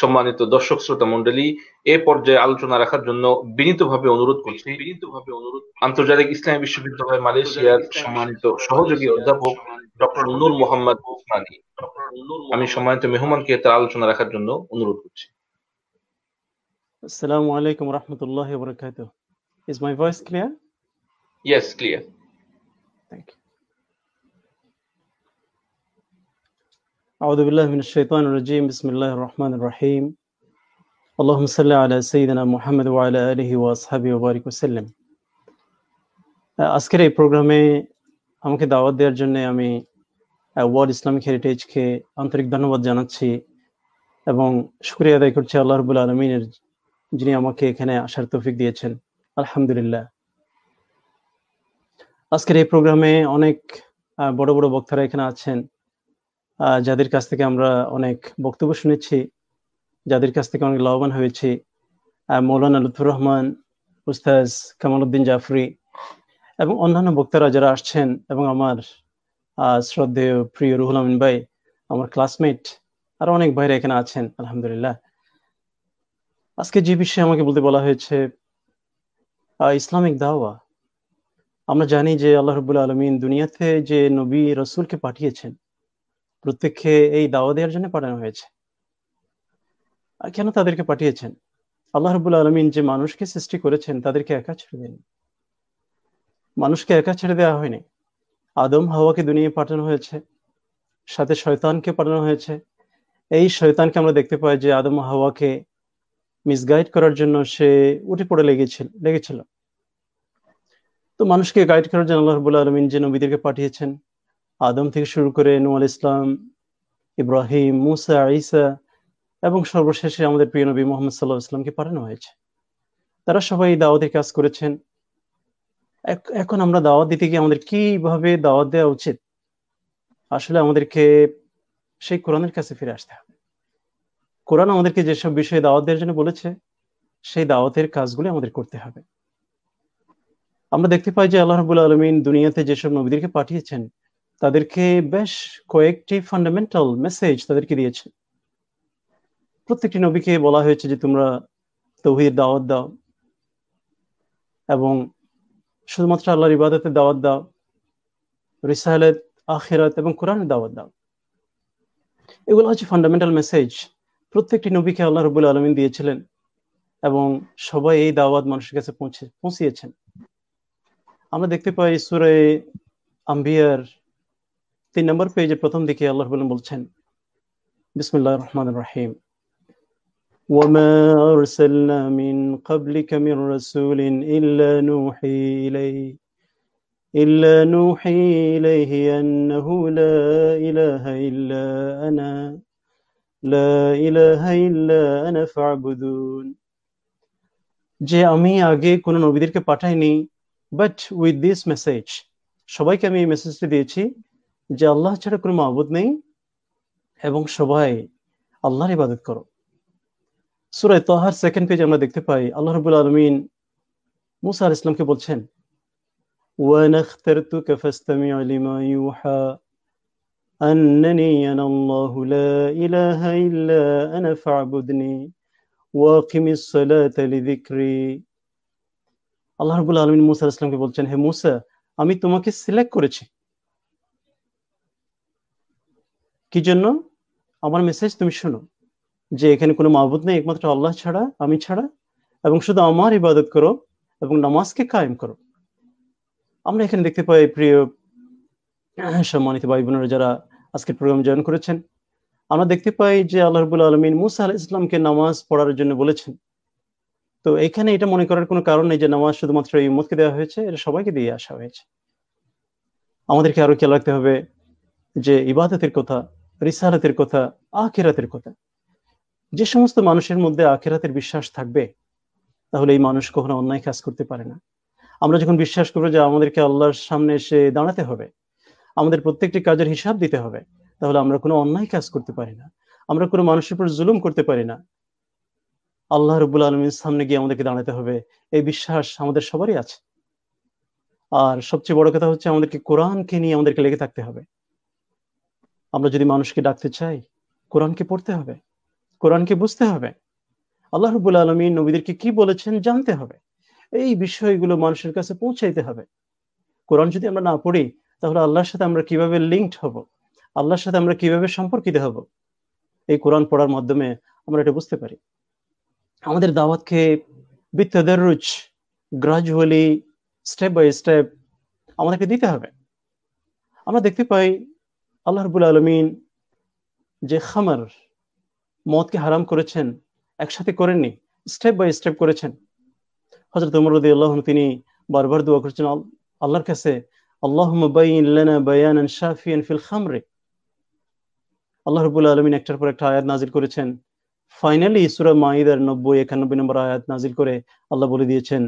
সম্মানিত দর্শক শ্রোতা মন্ডলী এ পর্যায়ে আলোচনা রাখার জন্য বিনীতভাবে অনুরোধ করছি বিনীতভাবে অনুরোধ আন্তর্জাতিক ইসলামী বিশ্ববিদ্যালয় মালয়েশিয়ার সম্মানিত সহযোগী অধ্যাপক ডক্টর নুর মোহাম্মদ উসমানী আমি সম্মানিত মেহমানকে তার আলোচনা রাখার জন্য অনুরোধ করছি আসসালামু আলাইকুম রহমতুল্লাহ বরকাত is my voice clear yes clear thank you أعوذ بالله من الشيطان الرجيم بسم الله الرحمن الرحيم اللهم صل على سيدنا محمد وعلى آله وأصحابه وبارك وسلم আজকের এই প্রোগ্রামে আমাকে দাওয়াত দেওয়ার জন্য আমি ওয়ার্ল্ড ইসলামিক হেরিটেজকে আন্তরিক ধন্যবাদ জানাচ্ছি এবং শুক্রিয়া আদায় করছি আল্লাহ রবুল আলমিনের যিনি আমাকে এখানে আসার তৌফিক দিয়েছেন আলহামদুলিল্লাহ আজকের এই প্রোগ্রামে অনেক বড় বড় বক্তারা এখানে আছেন যাদের কাছ থেকে আমরা অনেক বক্তব্য শুনেছি যাদের কাছ থেকে অনেক লাভবান হয়েছি মৌলানা লুতুর রহমান উস্তাজ কামালুদ্দিন জাফরি এবং অন্যান্য বক্তারা যারা আসছেন এবং আমার শ্রদ্ধেয় প্রিয় রুহুল আমিন ভাই আমার ক্লাসমেট আর অনেক ভাইরা এখানে আছেন আলহামদুলিল্লাহ আজকে যে বিষয়ে আমাকে বলতে বলা হয়েছে ইসলামিক দাওয়া আমরা জানি যে আল্লাহ রবুল্লা আলমিন দুনিয়াতে যে নবী রসুলকে পাঠিয়েছেন প্রত্যেককে এই দাওয়া দেওয়ার জন্য পাঠানো হয়েছে আর কেন তাদেরকে পাঠিয়েছেন আল্লাহ রবুল আলমিন যে মানুষকে সৃষ্টি করেছেন তাদেরকে একা ছেড়ে দেন মানুষকে একা ছেড়ে দেওয়া হয়নি আদম হাওয়াকে দুনিয়ে পাঠানো হয়েছে সাথে শয়তানকে পাঠানো হয়েছে এই শয়তানকে আমরা দেখতে পাই যে আদম হাওয়াকে মিসগাইড করার জন্য সে উঠে পড়ে লেগেছিল লেগেছিল তো মানুষকে গাইড করার জন্য আল্লাহ রবুল্লা আলমিন যে নবীদেরকে পাঠিয়েছেন আদম থেকে শুরু করে নুয়াল ইসলাম ইব্রাহিম মুসা ইসা এবং সর্বশেষে আমাদের প্রিয় নবী মোহাম্মদ সাল্লাহ ইসলামকে পাঠানো হয়েছে তারা সবাই দাওয়াতের কাজ করেছেন এখন আমরা দাওয়াত দিতে গিয়ে আমাদের কিভাবে দাওয়াত দেওয়া উচিত আসলে আমাদেরকে সেই কোরআনের কাছে ফিরে আসতে হবে কোরআন আমাদেরকে যেসব বিষয়ে দাওয়াত দেওয়ার জন্য বলেছে সেই দাওয়াতের কাজগুলি আমাদের করতে হবে আমরা দেখতে পাই যে আল্লাহ আলমিন দুনিয়াতে যেসব নবীদেরকে পাঠিয়েছেন তাদেরকে বেশ কয়েকটি ফান্ডামেন্টাল মেসেজ তাদেরকে দিয়েছে প্রত্যেকটি নবীকে বলা হয়েছে যে তোমরা তৌহির দাওয়াত দাও এবং শুধুমাত্র আল্লাহর ইবাদতের দাওয়াত দাও রিসালেত আখেরাত এবং কোরআনের দাওয়াত দাও এগুলো হচ্ছে ফান্ডামেন্টাল মেসেজ প্রত্যেকটি নবীকে আল্লাহ রবুল আলমিন দিয়েছিলেন এবং সবাই এই দাওয়াত মানুষের কাছে পৌঁছে পৌঁছিয়েছেন আমরা দেখতে পাই সুরে আম্বিয়ার তিন নম্বর পেজের প্রথম দিকে আল্লাহ বলেন বলছেন বিসমুল্লাহ রহমান রাহিম وما أرسلنا من قبلك من رسول إلا نوحي إليه إلا نوحي إليه أنه لا إله إلا أنا لا إله إلا أنا فاعبدون যে আমি আগে কোনো নবীদেরকে পাঠাইনি বাট উইথ দিস মেসেজ সবাইকে আমি এই মেসেজটি দিয়েছি যে আল্লাহ ছাড়া কোনো মাহবুদ নেই এবং সবাই আল্লাহর ইবাদত করো সুরাই তোহার সেকেন্ড পেজ আমরা দেখতে পাই আল্লাহ রবুল আলমিন মুসা ইসলামকে বলছেন وأنا اخترتك فاستمع لما يوحى أنني أنا الله لا إله আল্লাহ রবুল আলমিন মুসা ইসলামকে বলছেন হে মুসা আমি তোমাকে সিলেক্ট করেছি কি জন্য আমার মেসেজ তুমি শোনো যে এখানে কোনো মাহবুদ নেই একমাত্র আল্লাহ ছাড়া আমি ছাড়া এবং শুধু আমার ইবাদত করো এবং নামাজকে কায়েম করো আমরা এখানে দেখতে পাই প্রিয় সম্মানিত ভাই বোনেরা যারা আজকের প্রোগ্রাম জয়েন করেছেন আমরা দেখতে পাই যে আল্লাহ রবুল আলমিন মুসা আল ইসলামকে নামাজ পড়ার জন্য বলেছেন তো এখানে এটা মনে করার কোনো কারণ নেই যে নামাজ শুধুমাত্র এই উম্মতকে দেওয়া হয়েছে এটা সবাইকে দিয়ে আসা হয়েছে আমাদেরকে আরো খেয়াল রাখতে হবে যে ইবাদতের কথা রিসালাতের কথা আখেরাতের কথা যে সমস্ত মানুষের মধ্যে আখেরাতের বিশ্বাস থাকবে তাহলে এই মানুষ কখনো অন্যায় কাজ করতে পারে না আমরা যখন বিশ্বাস করবো যে আমাদেরকে আল্লাহর সামনে এসে দাঁড়াতে হবে আমাদের প্রত্যেকটি কাজের হিসাব দিতে হবে তাহলে আমরা কোনো অন্যায় কাজ করতে পারি না আমরা কোনো মানুষের উপর জুলুম করতে পারি না আল্লাহ রবুল আলমীর সামনে গিয়ে আমাদেরকে দাঁড়াতে হবে এই বিশ্বাস আমাদের সবারই আছে আর সবচেয়ে বড় কথা হচ্ছে আমাদেরকে কোরআনকে নিয়ে আমাদেরকে লেগে থাকতে হবে আমরা যদি মানুষকে ডাকতে চাই কোরআনকে পড়তে হবে কোরআনকে বুঝতে হবে আল্লাহ রবুল আলমী নবীদেরকে কি বলেছেন জানতে হবে এই বিষয়গুলো মানুষের কাছে পৌঁছাইতে হবে কোরআন যদি আমরা না পড়ি তাহলে আল্লাহর সাথে আমরা কিভাবে লিঙ্কড হব আল্লাহর সাথে আমরা কিভাবে সম্পর্কিত হব এই কোরআন পড়ার মাধ্যমে আমরা এটা বুঝতে পারি আমাদের দাওয়াতকে বিত্তদারুচ গ্রাজুয়ালি স্টেপ বাই স্টেপ আমাদেরকে দিতে হবে আমরা দেখতে পাই আল্লাহ রবুল আলমিন যে খামার মদকে হারাম করেছেন একসাথে করেননি স্টেপ বাই স্টেপ করেছেন হজরত উমর আল্লাহ তিনি বারবার দোয়া করেছেন আল্লাহর কাছে আল্লাহ বায়ানান ফিল খামরে আল্লাহ রবুল আলমিন একটার পর একটা আয়াত নাজিল করেছেন ফাইনালি সুরা মাইদার নব্বই একানব্বই নম্বর আয়াত নাজিল করে আল্লাহ বলে দিয়েছেন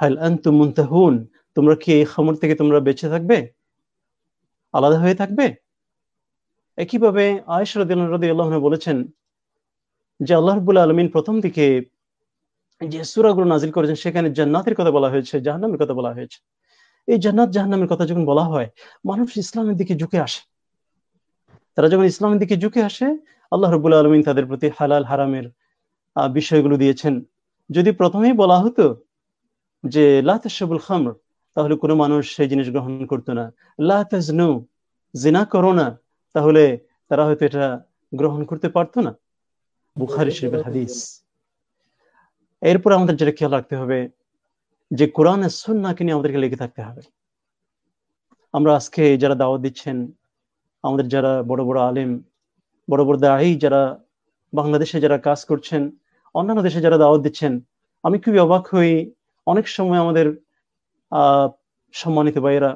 হাল আন্তু মুন্তাহুন তোমরা কি এই খামর থেকে তোমরা বেঁচে থাকবে আলাদা হয়ে থাকবে একইভাবে আয়েশ রদিল রদি আল্লাহন বলেছেন যে আল্লাহবুল আলমিন প্রথম দিকে যে সুরাগুলো নাজিল করেছেন সেখানে জান্নাতের কথা বলা হয়েছে জাহান্নামের কথা বলা হয়েছে এই জান্নাত জাহান্নামের কথা যখন বলা হয় মানুষ ইসলামের দিকে ঝুঁকে আসে তারা যখন ইসলামের দিকে ঝুঁকে আসে আল্লাহ রবুল্লা আলমিন তাদের প্রতি হালাল হারামের বিষয়গুলো দিয়েছেন যদি প্রথমেই বলা হতো যে লাতসবুল খামর তাহলে কোনো মানুষ সেই জিনিস গ্রহণ করতো না লাফেজ নৌ জিনা করো না তাহলে তারা হয়তো এটা গ্রহণ করতে পারতো না বুখারি শরীফের হাদিস এরপর আমাদের যেটা খেয়াল রাখতে হবে যে কোরআন সুন সুন্নাকে নিয়ে আমাদেরকে লেগে থাকতে হবে আমরা আজকে যারা দাওয়াত দিচ্ছেন আমাদের যারা বড় বড় আলেম বড় বড় দায়ী যারা বাংলাদেশে যারা কাজ করছেন অন্যান্য দেশে যারা দাওয়াত দিচ্ছেন আমি খুবই অবাক হই অনেক সময় আমাদের সম্মানিত ভাইয়েরা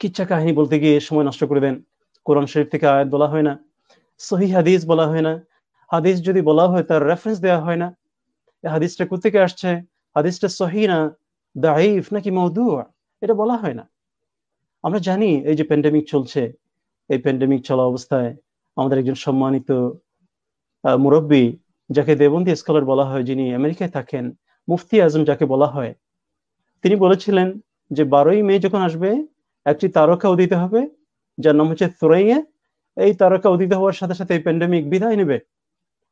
কিচ্ছা কাহিনী বলতে গিয়ে সময় নষ্ট করে দেন কোরআন শরীফ থেকে আয়াত বলা হয় না সহি হাদিস বলা হয় না হাদিস যদি বলা হয় তার রেফারেন্স দেওয়া হয় না হাদিসটা কোথেকে আসছে হাদিসটা সহি না দাইফ নাকি মৌদু এটা বলা হয় না আমরা জানি এই যে প্যান্ডেমিক চলছে এই প্যান্ডেমিক চলা অবস্থায় আমাদের একজন সম্মানিত মুরব্বী যাকে দেবন্দী স্কলার বলা হয় যিনি আমেরিকায় থাকেন মুফতি আজম যাকে বলা হয় তিনি বলেছিলেন যে বারোই মে যখন আসবে একটি তারকা উদিত হবে যার নাম হচ্ছে সুরাইয়া এই তারকা উদিত হওয়ার সাথে সাথে প্যান্ডেমিক বিদায় নেবে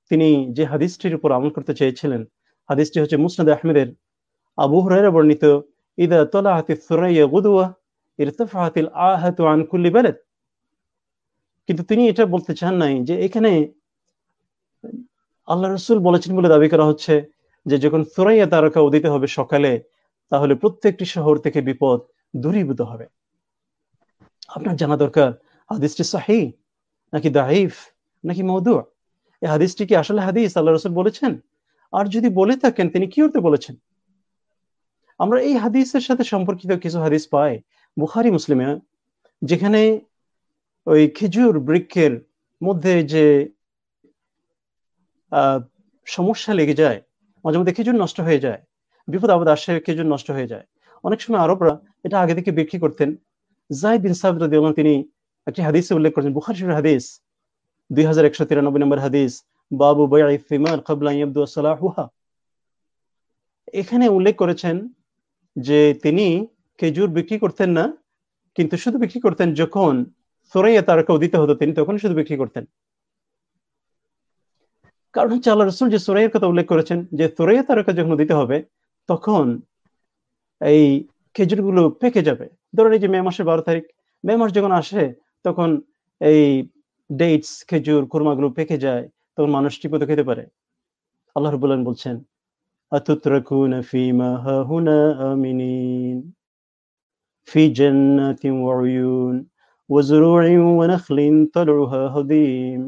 তিনি যে হাদিসটির উপর আমল করতে চেয়েছিলেন হাদিসটি হচ্ছে মুসনাদ আহমেদের আবু হরাইরা বর্ণিত ইদা তোলা হাতি সুরাইয়া গুদুয়া ইরতফাহাতিল আহাত আন বেলেদ কিন্তু তিনি এটা বলতে চান নাই যে এখানে আল্লাহ রসুল বলেছেন বলে দাবি করা হচ্ছে যে যখন সুরাইয়া তারকা উদিত হবে সকালে তাহলে প্রত্যেকটি শহর থেকে বিপদ দূরীভূত হবে আপনার জানা দরকার হাদিসটি সাহি নাকি দাহিফ নাকি মধু এই হাদিসটি কি আসলে হাদিস আল্লাহ রসুল বলেছেন আর যদি বলে থাকেন তিনি কি হতে বলেছেন আমরা এই হাদিসের সাথে সম্পর্কিত কিছু হাদিস পাই বুখারি মুসলিমে যেখানে ওই খেজুর বৃক্ষের মধ্যে যে সমস্যা লেগে যায় মাঝে মধ্যে খেজুর নষ্ট হয়ে যায় বিপদ আপদ আসে কেউ নষ্ট হয়ে যায় অনেক সময় আরবরা এটা আগে থেকে বিক্রি করতেন জাহিদ বিন সাহেব তিনি একটি হাদিস উল্লেখ করেছেন বুখার শরীফের হাদিস নম্বর হাদিস বাবু এখানে উল্লেখ করেছেন যে তিনি খেজুর বিক্রি করতেন না কিন্তু শুধু বিক্রি করতেন যখন সোরাইয়া তারকাও দিতে হতো তিনি তখন শুধু বিক্রি করতেন কারণ হচ্ছে আল্লাহ রসুল যে সোরাইয়ের কথা উল্লেখ করেছেন যে সোরাইয়া তারকা যখন দিতে হবে তখন এই খেজুরগুলো পেকে যাবে ধরুন এই যে মে মাসের বারো তারিখ মে মাস যখন আসে তখন এই ডেটস খেজুর খুরমাগুলো পেকে যায় তখন মানুষ ঠিকমতো খেতে পারে আল্লাহ রবুল্লান বলছেন أتتركون فيما هاهنا آمنين في جنات وعيون وزروع ونخل طلعها هضيم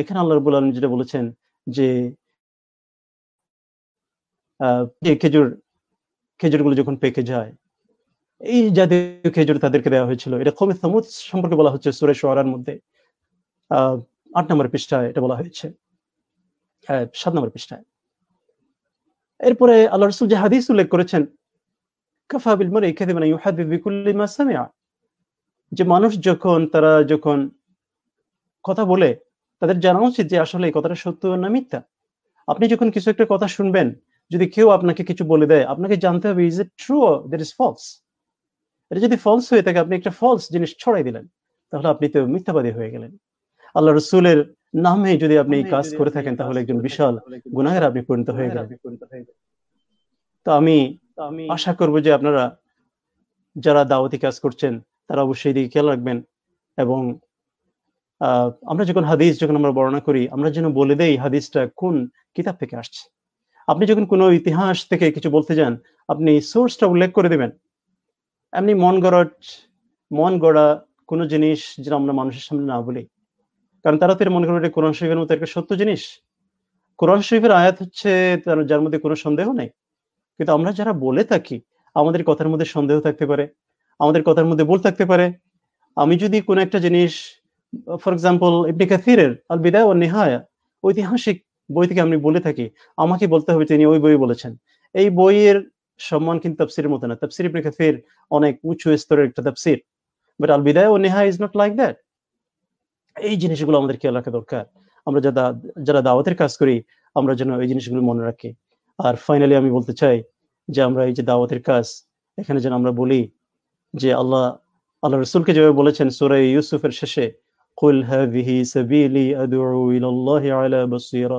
এখানে আল্লাহ রবুল যেটা বলেছেন যে খেজুর খেজুরগুলো যখন পেকে যায় এই জাতীয় খেজুর তাদেরকে দেওয়া হয়েছিল এটা খুবই সমুদ সম্পর্কে বলা হচ্ছে সুরেশ শহরার মধ্যে আহ আট নম্বর পৃষ্ঠায় এটা বলা হয়েছে সাত নম্বর পৃষ্ঠায় এরপরে আল্লাহ রসুল যে হাদিস উল্লেখ করেছেন কাফা বিল মরে খেদিবানা ইউহাদিদ বিকুল্লি মাসামিয়া যে মানুষ যখন তারা যখন কথা বলে তাদের জানা উচিত যে আসলে এই কথাটা সত্য না মিথ্যা আপনি যখন কিছু একটা কথা শুনবেন যদি কেউ আপনাকে কিছু বলে দেয় আপনাকে জানতে হবে is it true that is false এটা যদি ফলস হয়ে থাকে আপনি একটা ফলস জিনিস ছড়াই দিলেন তাহলে আপনি তো মিথ্যাবাদী হয়ে গেলেন আল্লাহ রসুলের নামে যদি আপনি এই কাজ করে থাকেন তাহলে একজন বিশাল গুনাহের আপনি পরিণত হয়ে গেলেন তো আমি আশা করব যে আপনারা যারা দাওয়াতি কাজ করছেন তারা অবশ্যই এদিকে খেয়াল রাখবেন এবং আমরা যখন হাদিস যখন আমরা বর্ণনা করি আমরা যেন বলে দেই হাদিসটা কোন কিতাব থেকে আসছে আপনি যখন কোনো ইতিহাস থেকে কিছু বলতে যান আপনি সোর্সটা উল্লেখ করে দেবেন এমনি মন গড়ট মন গড়া কোনো জিনিস যেটা আমরা মানুষের সামনে না বলি কারণ তারা তো এর মনে করেন কোরআন শরীফের মতো একটা সত্য জিনিস কোরআন শরীফের আয়াত হচ্ছে যার মধ্যে কোনো সন্দেহ নেই কিন্তু আমরা যারা বলে থাকি আমাদের কথার মধ্যে সন্দেহ থাকতে পারে আমাদের কথার মধ্যে বল থাকতে পারে আমি যদি কোনো একটা জিনিস ফর এক্সাম্পল ইবনে কাসিরের আল বিদায় ও নেহায়া ঐতিহাসিক বই থেকে আমি বলে থাকি আমাকে বলতে হবে তিনি ওই বই বলেছেন এই বইয়ের সম্মান কিন্তু তাফসিরের মতো না তাফসির ইবনে কাসির অনেক উঁচু স্তরের একটা তাফসির বাট আল বিদায় ও নেহা ইজ নট লাইক দ্যাট এই জিনিসগুলো আমাদের খেয়াল রাখা দরকার আমরা যারা যারা দাওয়াতের কাজ করি আমরা যেন এই জিনিসগুলো মনে রাখি আর ফাইনালি আমি বলতে চাই যে আমরা এই যে দাওয়াতের কাজ এখানে যেন আমরা বলি যে আল্লাহ আল্লাহ রসুলকে যেভাবে বলেছেন সুরাই ইউসুফের শেষে কুল হ্যাভিহি সাবিলি আদু ইলাল্লাহি আলা বাসীরা